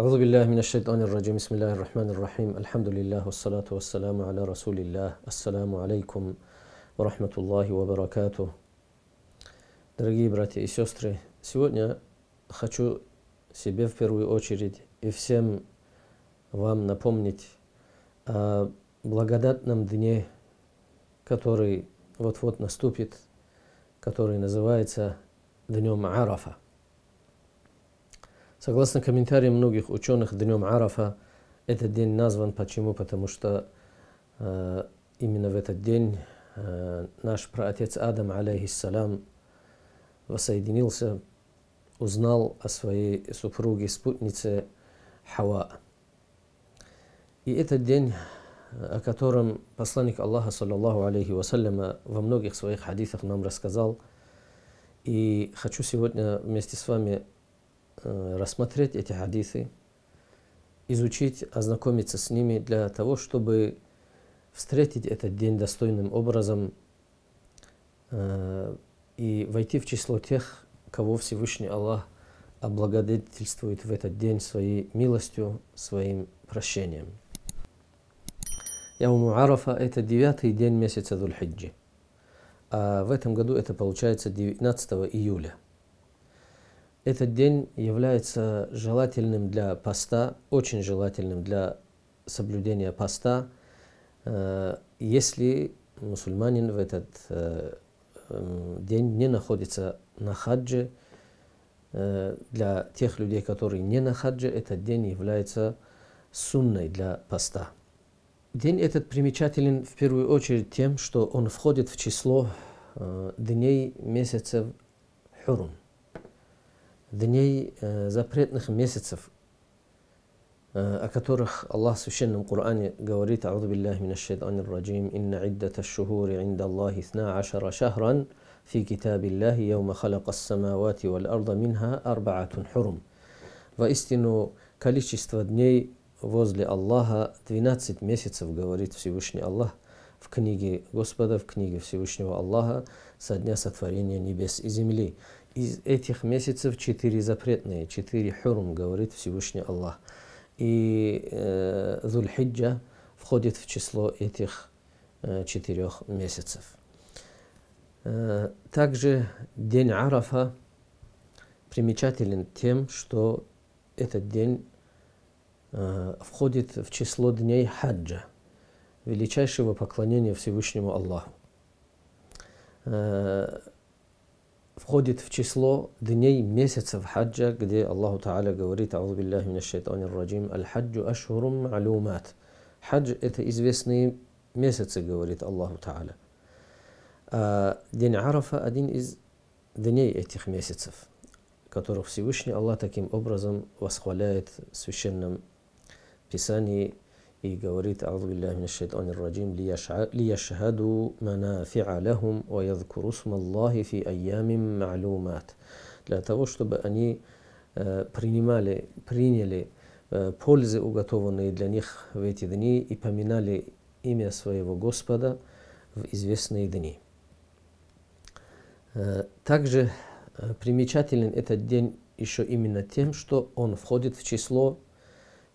أعوذ بالله من الشيطان الرجيم بسم الله الرحمن الرحيم الحمد لله والصلاة والسلام على رسول الله السلام عليكم ورحمة الله وبركاته Дорогие братья и сестры, сегодня хочу себе в первую очередь и всем вам напомнить о благодатном дне, который вот-вот наступит, который называется Днем Арафа – Согласно комментариям многих ученых, днем Арафа этот день назван. Почему? Потому что э, именно в этот день э, наш праотец Адам, алейхиссалям, воссоединился, узнал о своей супруге-спутнице Хава. И этот день, о котором посланник Аллаха, саллаллаху алейхи вассаляма, во многих своих хадисах нам рассказал. И хочу сегодня вместе с вами Э, рассмотреть эти хадисы, изучить, ознакомиться с ними для того, чтобы встретить этот день достойным образом э, и войти в число тех, кого Всевышний Аллах облагодетельствует в этот день своей милостью, своим прощением. Яуму Арафа – это девятый день месяца Дульхиджи. А в этом году это получается 19 июля – этот день является желательным для поста, очень желательным для соблюдения поста, э, если мусульманин в этот э, эм, день не находится на хадже. Э, для тех людей, которые не на хадже, этот день является сунной для поста. День этот примечателен в первую очередь тем, что он входит в число дней месяцев Хурун. дней запретных месяцев, о которых Аллах в Священном Коране говорит «Ауду биллахи мин аш-шайтани раджим, инна иддата аш-шухури инда Аллахи 12 шахран фи китабиллахи яума халака ас-самавати вал-арда минха арба'атун хурум». Воистину, количество дней возле Аллаха 12 месяцев, говорит Всевышний Аллах в книге Господа, в книге Всевышнего Аллаха со дня сотворения небес и земли. из этих месяцев четыре запретные, четыре хурм, говорит Всевышний Аллах. И э, Зульхиджа входит в число этих э, четырех месяцев. Э, также день Арафа примечателен тем, что этот день э, входит в число дней хаджа, величайшего поклонения Всевышнему Аллаху. Э, входит в число дней месяцев хаджа, где Аллаху Та'аля говорит, «Ауду биллахи мина шайтанир раджим, аль-хаджу ашхурум алюмат». Хадж – это известные месяцы, говорит Аллаху Та'аля. А день Арафа – один из дней этих месяцев, которых Всевышний Аллах таким образом восхваляет в Священном Писании – и говорит лияшхаду манафиа лахум ва ядкурусм фи айямим ма'лумат для того, чтобы они э, принимали, приняли э, пользы, уготованные для них в эти дни, и поминали имя своего Господа в известные дни. Э, также примечателен этот день еще именно тем, что он входит в число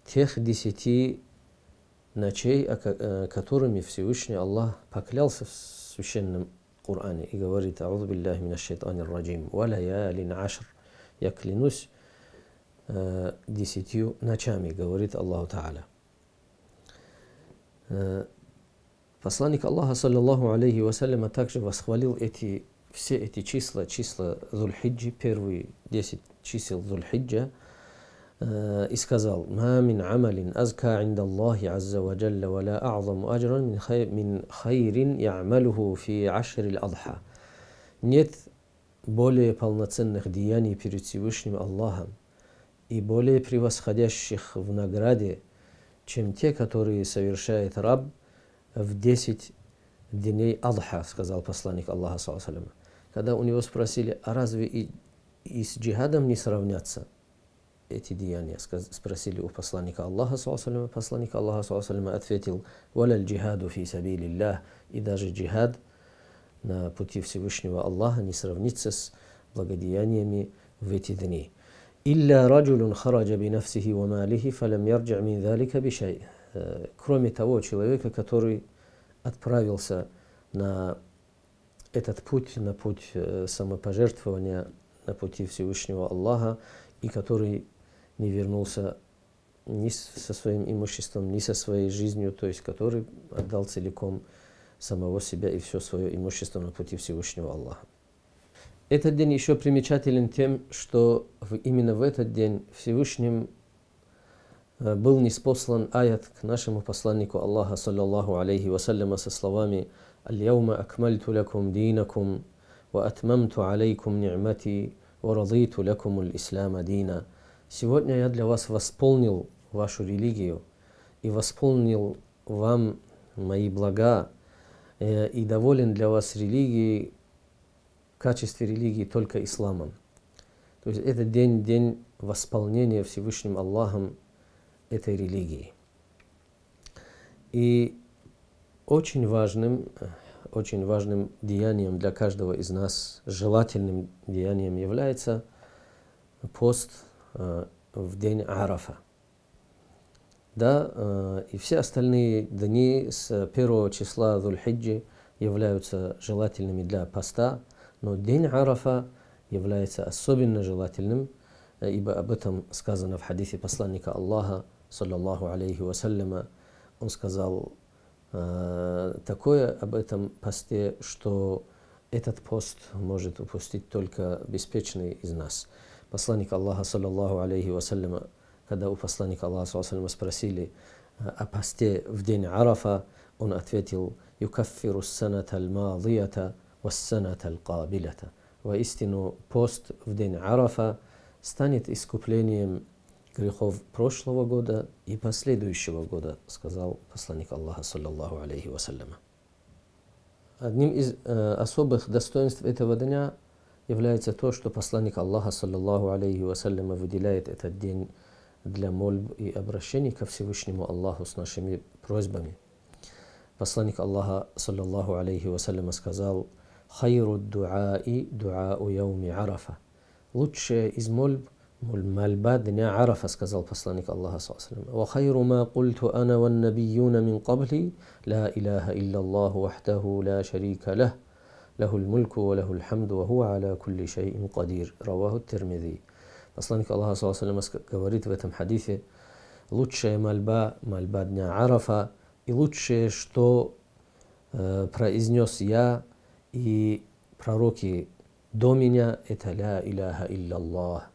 тех десяти ночей, э, которыми Всевышний Аллах поклялся в священном Коране и говорит «Ауду биллахи мина шайтанир раджим, валя я лин ашр». Я клянусь э, десятью ночами, говорит Аллаху Та'аля. Э, посланник Аллаха, саллиллаху алейхи вассаляма, также восхвалил эти, все эти числа, числа Зульхиджи, первые десять чисел Зульхиджа – Э, и сказал, «Ма мин амалин азка инда Аллахи азза ва джалла ва ла а'заму аджран мин, хай, мин хайрин ямалуху фи ашри адха». Нет более полноценных деяний перед Всевышним Аллахом и более превосходящих в награде, чем те, которые совершает раб в десять дней Адха, сказал посланник Аллаха, когда у него спросили, а разве и, и с джихадом не сравняться? эти деяния? Спросили у посланника Аллаха, саллиллаху посланник Аллаха, саллиллаху ответил, «Валяль джихаду фи сабилиллах». И даже джихад на пути Всевышнего Аллаха не сравнится с благодеяниями в эти дни. «Илля раджулун хараджа би нафсихи ва малихи, фалям ярджа мин залика бишай». Э, кроме того человека, который отправился на этот путь, на путь э, самопожертвования, на пути Всевышнего Аллаха, и который не вернулся ни со своим имуществом, ни со своей жизнью, то есть который отдал целиком самого себя и все свое имущество на пути Всевышнего Аллаха. Этот день еще примечателен тем, что именно в этот день Всевышним э, был неспослан аят к нашему посланнику Аллаха, саллаллаху алейхи вассаляма, со словами «Аль-яума акмальту лакум динакум, ва атмамту алейкум ни'мати, ва радиту лакум ислама дина». Сегодня я для вас восполнил вашу религию и восполнил вам мои блага э, и доволен для вас религией, в качестве религии только исламом. То есть это день, день восполнения Всевышним Аллахом этой религии. И очень важным, очень важным деянием для каждого из нас, желательным деянием является пост Э, в день Арафа. Да, э, и все остальные дни с первого числа Дульхиджи являются желательными для поста, но день Арафа является особенно желательным, э, ибо об этом сказано в хадисе посланника Аллаха, саллаллаху алейхи вассаляма. Он сказал такое об этом посте, что этот пост может упустить только беспечный из нас. Посланник Аллаха, саллаллаху алейхи вассаляма, когда у посланника Аллаха, саллаллаху спросили э, о посте в день Арафа, он ответил «Юкаффиру саната аль-мадията вассаната аль-кабилята». Воистину, пост в день Арафа станет искуплением грехов прошлого года и последующего года, сказал посланник Аллаха, саллаллаху алейхи вассаляма. Одним из э, особых достоинств этого дня является то, что посланник Аллаха, саллаллаху алейхи вассалям, выделяет этот день для мольб и обращений ко Всевышнему Аллаху с нашими просьбами. Посланник Аллаха, саллаллаху алейхи вассалям, сказал «Хайру дуаи у яуми арафа» «Лучшее из мольб мольба дня арафа», сказал посланник Аллаха, саллаллаху «Ва ма культу ана ван набийюна мин кабли, ла илаха илля Аллаху вахтаху ла шарика лах». له الملك وله الحمد وهو على كل شيء قدير رواه الترمذي Посланник Аллаха, саллаху говорит в этом хадифе, лучшая мольба, мольба дня Арафа, и лучшее, что э, произнес я и пророки до меня, это «Ля иляха илляллах».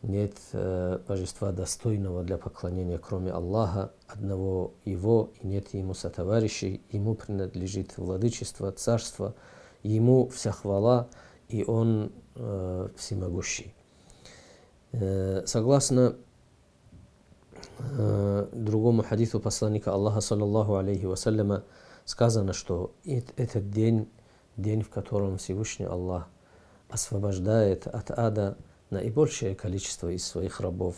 Нет э, божества достойного для поклонения, кроме Аллаха, одного Его, и нет Ему сотоварищей, Ему принадлежит владычество, царство – Ему вся хвала, и Он э, всемогущий. Э, согласно э, другому хадису посланника Аллаха, саллаллаху алейхи вассаляма, сказано, что этот день, день, в котором Всевышний Аллах освобождает от ада наибольшее количество из своих рабов.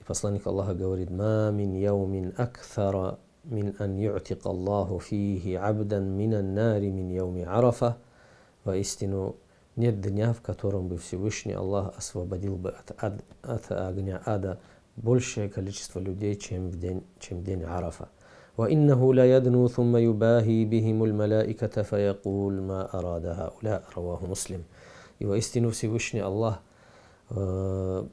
И посланник Аллаха говорит, «Ма мин яумин акфара мин ан ю'тик Аллаху фихи абдан мин ан нари мин яуми арафа, Поистину нет дня, в котором бы Всевышний Аллах освободил бы от, ад, от огня ада большее количество людей, чем в день, чем день Арафа. وإنه ليدنو ثم يباهي بهم الملائكة فيقول ما أراد هؤلاء رواه مسلم И воистину Всевышний Аллах э,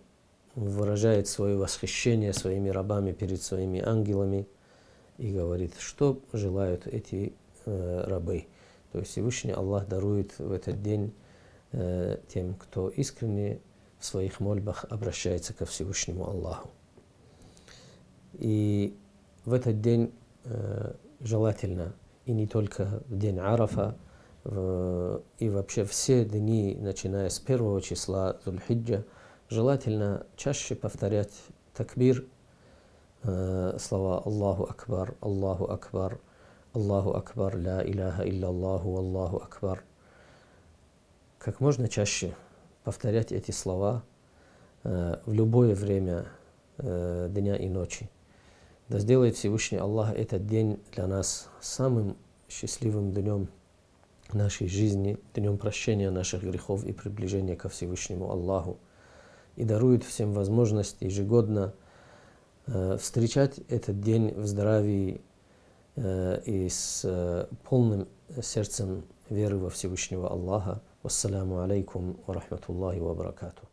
выражает свое восхищение своими рабами перед своими ангелами и говорит, что желают эти э, рабы. То есть Всевышний Аллах дарует в этот день э, тем, кто искренне в своих мольбах обращается ко Всевышнему Аллаху. И в этот день э, желательно, и не только в день Арафа, в, и вообще все дни, начиная с первого числа Зульхиджа, желательно чаще повторять такбир, э, слова Аллаху Акбар, Аллаху Акбар – Аллаху Акбар, ля иляха илля Аллаху, Аллаху Акбар. Как можно чаще повторять эти слова э, в любое время э, дня и ночи. Да сделает Всевышний Аллах этот день для нас самым счастливым днем нашей жизни, днем прощения наших грехов и приближения ко Всевышнему Аллаху. И дарует всем возможность ежегодно э, встречать этот день в здравии, Э, и с э, полным сердцем веры во Всевышнего Аллаха. Вассаламу алейкум ва рахматуллахи ва баракату.